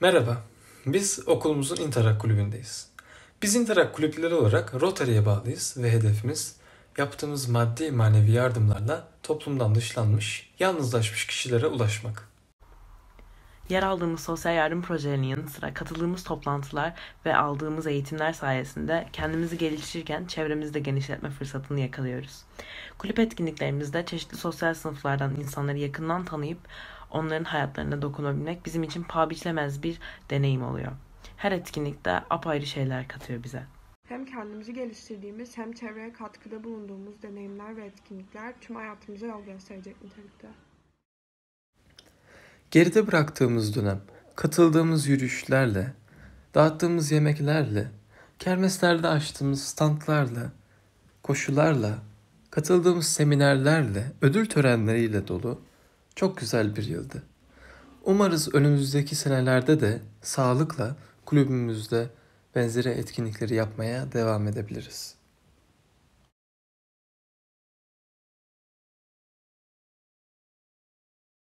Merhaba, biz okulumuzun Interak kulübündeyiz. Biz Interak kulüpleri olarak Rotary'ye bağlıyız ve hedefimiz yaptığımız maddi manevi yardımlarla toplumdan dışlanmış, yalnızlaşmış kişilere ulaşmak. Yer aldığımız sosyal yardım projelerinin yanı sıra katıldığımız toplantılar ve aldığımız eğitimler sayesinde kendimizi geliştirirken çevremizi de genişletme fırsatını yakalıyoruz. Kulüp etkinliklerimizde çeşitli sosyal sınıflardan insanları yakından tanıyıp onların hayatlarına dokunabilmek bizim için paha biçilemez bir deneyim oluyor. Her etkinlikte apayrı şeyler katıyor bize. Hem kendimizi geliştirdiğimiz hem çevreye katkıda bulunduğumuz deneyimler ve etkinlikler tüm hayatımıza yol gösterecek nitelikte. Geride bıraktığımız dönem katıldığımız yürüyüşlerle, dağıttığımız yemeklerle, kermeslerde açtığımız standlarla, koşularla, katıldığımız seminerlerle, ödül törenleriyle dolu çok güzel bir yıldı. Umarız önümüzdeki senelerde de sağlıkla kulübümüzde benzeri etkinlikleri yapmaya devam edebiliriz.